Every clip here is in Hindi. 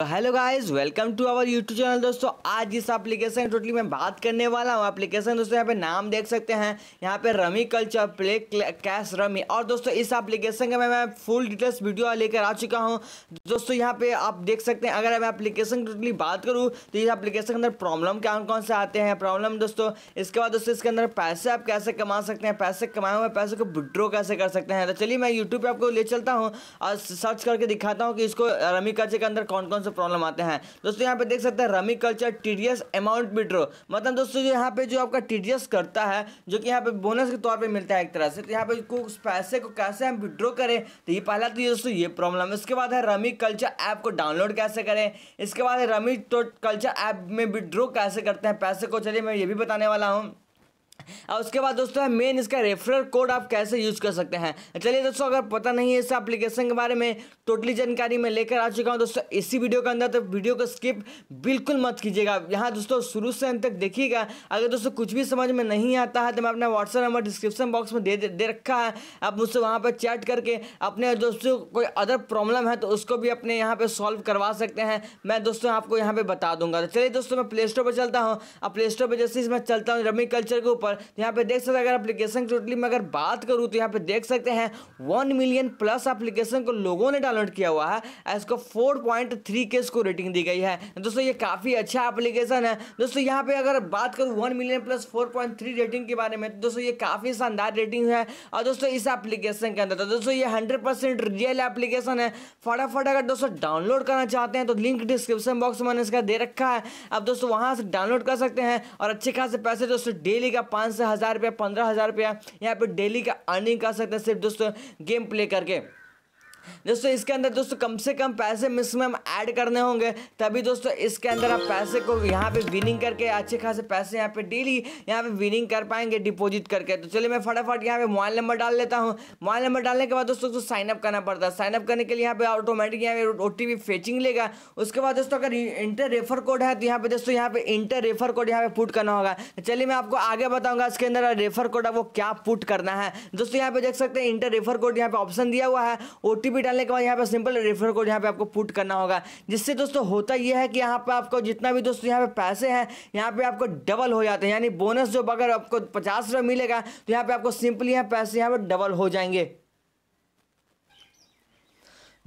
तो hello guys welcome to our YouTube channel दोस्तों आज इस एप्लीकेशन टोटली मैं बात करने वाला हूँ एप्लीकेशन दोस्तों यहाँ पे नाम देख सकते हैं यहाँ पे Rummy Culture play cash rummy और दोस्तों इस एप्लीकेशन का मैं मैं फुल डिटेल्स वीडियो लेकर आ चुका हूँ दोस्तों यहाँ पे आप देख सकते हैं अगर मैं एप्लीकेशन की टोटली बात करूँ तो इस एप्लीकेशन के अंदर प्रॉब्लम क्या कौन से आते हैं प्रॉब्लम दोस्तों इसके बाद दोस्तों इसके अंदर पैसे आप कैसे कमा सकते हैं पैसे कमाए हुए पैसे को विड्रॉ कैसे कर सकते हैं तो चलिए मैं यूट्यूब पर आपको ले चलता हूँ और सर्च करके दिखाता हूँ कि इसको रमी कल्चर के अंदर कौन कौन से प्रॉब्लम आते हैं दोस्तों यहाँ पे देख सकते हैं Rummy Culture TDS amount withdraw मतलब दोस्तों यहाँ पे जो आपका टीडीएस करता है जो कि यहाँ पे बोनस के तौर पे मिलता है एक तरह से तो यहाँ पे उस पैसे को कैसे हम विड्रो करें तो ये पहला तो दोस्तों ये प्रॉब्लम है इसके बाद है रमी कल्चर ऐप को डाउनलोड कैसे करें इसके बाद रमी तो कल्चर ऐप में विड्रो कैसे करते हैं पैसे को चलिए मैं ये भी बताने वाला हूँ और उसके बाद दोस्तों मेन इसका रेफरल कोड आप कैसे यूज कर सकते हैं चलिए दोस्तों अगर पता नहीं है इस एप्लीकेशन के बारे में टोटली जानकारी मैं लेकर आ चुका हूँ दोस्तों इसी वीडियो के अंदर तो वीडियो को स्किप बिल्कुल मत कीजिएगा यहाँ दोस्तों शुरू से अंत तक देखिएगा अगर दोस्तों कुछ भी समझ में नहीं आता है तो मैं अपना व्हाट्सएप नंबर डिस्क्रिप्शन बॉक्स में दे दे रखा है आप मुझसे वहाँ पर चैट करके अपने दोस्तों कोई अदर प्रॉब्लम है तो उसको भी अपने यहाँ पर सॉल्व करवा सकते हैं मैं दोस्तों आपको यहाँ पर बता दूंगा तो चलिए दोस्तों मैं प्ले स्टोर पर चलता हूँ अब प्ले स्टोर पर जैसे मैं चलता हूँ रमी कल्चर के ऊपर और तो यहाँ पे देख सकते हैं अगर एप्लीकेशन की टोटली मैं अगर बात करूँ तो यहाँ पे देख सकते हैं वन मिलियन प्लस एप्लीकेशन को लोगों ने डाउनलोड किया हुआ है इसको फोर पॉइंट थ्री के इसको रेटिंग दी गई है दोस्तों ये काफ़ी अच्छा एप्लीकेशन है दोस्तों यहाँ पर अगर बात करूँ one million plus four rating के बारे में तो दोस्तों ये काफ़ी शानदार रेटिंग है और दोस्तों इस एप्लीकेशन के अंदर तो दोस्तों ये हंड्रेड रियल एप्लीकेशन है फटाफट अगर दोस्तों डाउनलोड करना चाहते हैं तो लिंक डिस्क्रिप्शन बॉक्स में मैंने इसका दे रखा है अब दोस्तों वहाँ से डाउनलोड कर सकते हैं और अच्छे खासे पैसे दोस्तों डेली का पाँच हज़ार रुपया पंद्रह हज़ार रुपया यहाँ पर डेली का अर्निंग कर सकते हैं सिर्फ दोस्तों गेम प्ले करके दोस्तों इसके अंदर दोस्तों कम से कम पैसे मिस में हम ऐड करने होंगे तभी दोस्तों इसके अंदर आप पैसे को यहाँ पे विनिंग करके अच्छे खासे पैसे यहाँ पे डेली यहाँ पे विनिंग कर पाएंगे डिपॉजिट करके तो चलिए मैं फटाफट यहाँ पे मोबाइल नंबर डाल लेता हूँ मोबाइल नंबर डालने के बाद दोस्तों को साइनअप करना पड़ता है साइनअप करने के लिए यहाँ पे ऑटोमेटिक यहाँ पे ओ फेचिंग लेगा उसके बाद दोस्तों अगर इंटर रेफर कोड है तो यहाँ पे दोस्तों यहाँ पे इंटर रेफर कोड यहाँ पे पुट करना होगा चलिए मैं आपको आगे बताऊंगा इसके अंदर रेफर कोड है वो क्या पुट करना है दोस्तों यहाँ पे देख सकते हैं इंटर रेफर कोड यहाँ पे ऑप्शन दिया हुआ है ओ ओटीपी डालने के बाद यहाँ पे सिंपल रेफर कोड यहाँ पे आपको पुट करना होगा जिससे दोस्तों होता यह है कि यहाँ पे आपको जितना भी दोस्तों यहाँ पे पैसे हैं यहाँ पे आपको डबल हो जाते हैं यानी बोनस जो अगर आपको पचास रुपये मिलेगा तो यहाँ पे आपको सिंपली यहाँ पैसे यहाँ पर डबल हो जाएंगे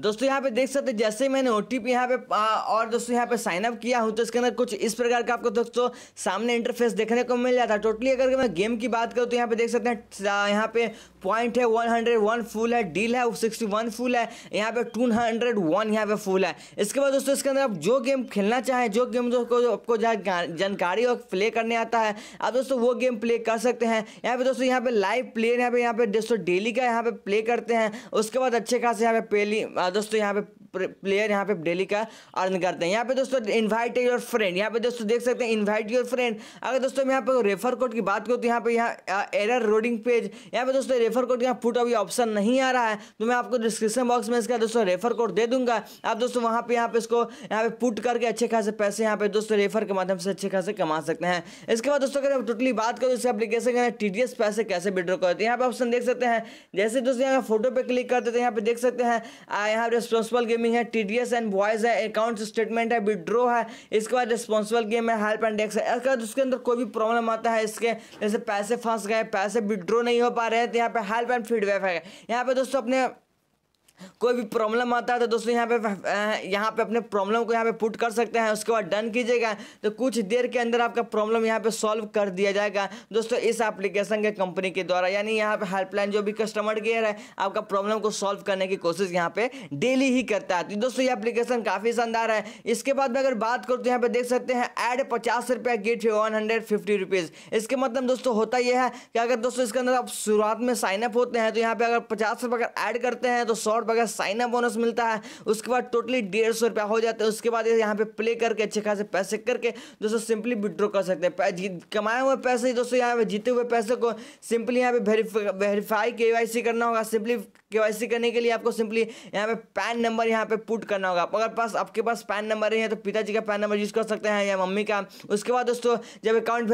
दोस्तों यहाँ पे देख सकते हैं जैसे मैंने ओ टी यहाँ पे आ, और दोस्तों यहाँ पे साइन अप किया हूँ तो इसके अंदर कुछ इस प्रकार का आपको दोस्तों सामने इंटरफेस देखने को मिल जाता है टोटली अगर मैं गेम की बात करूँ तो यहाँ पे देख सकते हैं यहाँ पे पॉइंट है 101 फुल है डील है 61 फुल है यहाँ पे 201 यहाँ पे फुल है इसके बाद दोस्तों इसके अंदर आप जो गेम खेलना चाहें जो गेम दोस्तों आपको जानकारी और प्ले करने आता है आप दोस्तों वो गेम प्ले कर सकते हैं यहाँ पे दोस्तों यहाँ पे लाइव प्लेयर यहाँ पे यहाँ पे दोस्तों डेली का यहाँ पे प्ले करते हैं उसके बाद अच्छे खास यहाँ पे पेली दोस्तों यहाँ पे प्लेयर यहाँ पे डेली का अर्न करते हैं यहाँ पे दोस्तों इन्वाइट योर फ्रेंड यहाँ पे दोस्तों देख सकते हैं इन्वाइट योर फ्रेंड अगर दोस्तों यहाँ पे रेफर कोड की बात करूँ तो यहाँ पे यहाँ एरर रोडिंग पेज यहाँ पे दोस्तों रेफर कोड यहाँ फुट अभी ऑप्शन नहीं आ रहा है तो मैं आपको डिस्क्रिप्शन बॉक्स में इसका दोस्तों रेफर कोड दे दूंगा आप दोस्तों वहाँ पे यहाँ पे इसको यहाँ पे पुट करके अच्छे खासे पैसे यहाँ पे दोस्तों रेफर के माध्यम से अच्छे खासे कमा सकते हैं इसके बाद दोस्तों अगर टोटली बात करूँ इस एप्लीकेशन के टीडीएस पैसे कैसे विड्रॉ करते हैं यहाँ पे ऑप्शन देख सकते हैं जैसे दोस्तों यहाँ फोटो पे क्लिक करते थे यहाँ पे देख सकते हैं यहाँ रेस्पॉन्सिबल गेमिंग टाइमिंग है T D S and voice है अकाउंट स्टेटमेंट है विड्रो है इसके बाद रिस्पॉन्सिबल गेम है हेल्प एंड डेस्क है इसके बाद उसके अंदर कोई भी प्रॉब्लम आता है इसके जैसे पैसे फंस गए पैसे विड्रो नहीं हो पा रहे हैं तो यहाँ पे हेल्प एंड फीडबैक है यहाँ पे दोस्तों अपने कोई भी प्रॉब्लम आता है तो दोस्तों यहाँ पे यहाँ पे अपने प्रॉब्लम को यहाँ पे पुट कर सकते हैं उसके बाद डन कीजिएगा तो कुछ देर के अंदर आपका प्रॉब्लम यहाँ पे सॉल्व कर दिया जाएगा दोस्तों इस एप्लीकेशन के कंपनी के द्वारा यानी यहाँ पे हेल्पलाइन जो भी कस्टमर केयर है आपका प्रॉब्लम को सॉल्व करने की कोशिश यहाँ पे डेली ही करता है तो दोस्तों ये अप्लीकेशन काफ़ी शानदार है इसके बाद में अगर बात करूँ तो यहाँ पे देख सकते हैं एड पचास रुपया गेट वन फिफ्टी रुपीज़ इसके मतलब दोस्तों होता यह है कि अगर दोस्तों इसके अंदर आप शुरुआत में साइनअप होते हैं तो यहाँ पे अगर पचास रुपये अगर ऐड करते हैं तो सौ रुपये का साइन अप बोनस मिलता है उसके बाद टोटली डेढ़ सौ रुपया हो जाता है उसके बाद यहाँ पे प्ले करके अच्छे खासे पैसे करके दोस्तों सिंपली विड्रॉ कर सकते हैं कमाए हुए पैसे दोस्तों यहाँ पे जीते हुए पैसे को सिंपली यहाँ पे वेरीफाई के करना होगा सिंपली के करने के लिए आपको सिंपली यहाँ पे पैन नंबर यहाँ पे पुट करना होगा अगर पास आपके पास पैन नंबर नहीं है तो पिताजी का पैन नंबर यूज़ कर सकते हैं या मम्मी का उसके बाद दोस्तों जब अकाउंट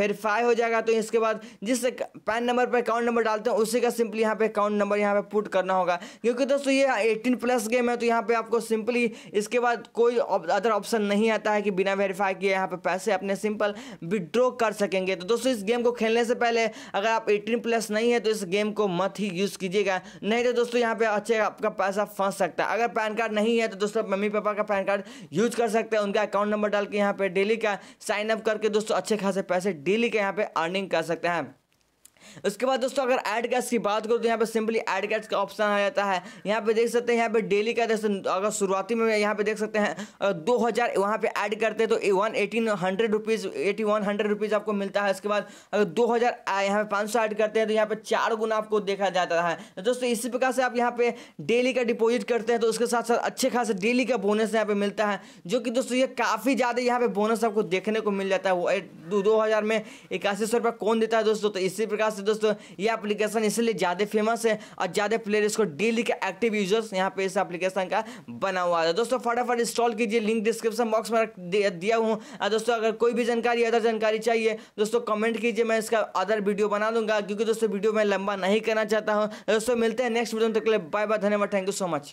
वेरीफाई हो जाएगा तो इसके बाद जिस पैन नंबर पर अकाउंट नंबर डालते हैं उसी का सिंपली यहाँ पे अकाउंट नंबर यहाँ पे पुट करना होगा क्योंकि दोस्तों ये 18 प्लस गेम है तो यहाँ पे आपको सिंपली इसके बाद कोई अदर ऑप्शन नहीं आता है कि बिना वेरीफाई किए यहाँ पे पैसे अपने सिंपल विड्रॉ कर सकेंगे तो दोस्तों इस गेम को खेलने से पहले अगर आप 18 प्लस नहीं है तो इस गेम को मत ही यूज़ कीजिएगा नहीं तो दोस्तों यहाँ पे अच्छे आपका पैसा फंस सकता है अगर पैन कार्ड नहीं है तो दोस्तों मम्मी पापा का पैन कार्ड यूज कर सकते हैं उनका अकाउंट नंबर डाल के यहाँ पे डेली का साइन अप करके दोस्तों अच्छे खासे पैसे डेली के यहाँ पे अर्निंग कर सकते हैं उसके बाद दोस्तों अगर एड कैश की बात करो तो यहाँ पे सिंपली एड कैश का ऑप्शन आ जाता है यहाँ पे देख सकते हैं यहाँ पे डेली का जैसे अगर शुरुआती में यहाँ पे देख सकते हैं दो हज़ार वहाँ पर ऐड करते हैं तो one eighteen hundred rupees eighty one hundred rupees आपको मिलता है इसके बाद अगर दो हज़ार यहाँ पे पाँच सौ ऐड करते हैं तो यहाँ पर चार गुना आपको देखा जाता है तो दोस्तों इसी प्रकार से आप यहाँ पर डेली का डिपोजिट करते हैं तो उसके साथ साथ अच्छे खास डेली का बोनस यहाँ पर मिलता है जो कि दोस्तों ये काफ़ी ज़्यादा यहाँ पर बोनस आपको देखने को मिल जाता है वो दो में इक्यासी सौ कौन देता है दोस्तों तो इसी प्रकार पास है दोस्तों ये एप्लीकेशन इसलिए ज़्यादा फेमस है और ज़्यादा प्लेयर इसको डेली के एक्टिव यूजर्स यहाँ पे इस एप्लीकेशन का बना हुआ है दोस्तों फटाफट इंस्टॉल कीजिए लिंक डिस्क्रिप्शन बॉक्स में दिया हूँ दोस्तों अगर कोई भी जानकारी अदर जानकारी चाहिए दोस्तों कमेंट कीजिए मैं इसका अदर वीडियो बना दूंगा क्योंकि दोस्तों वीडियो मैं लंबा नहीं करना चाहता हूँ दोस्तों मिलते हैं नेक्स्ट वीडियो तक बाय बाय धन्यवाद थैंक यू सो मच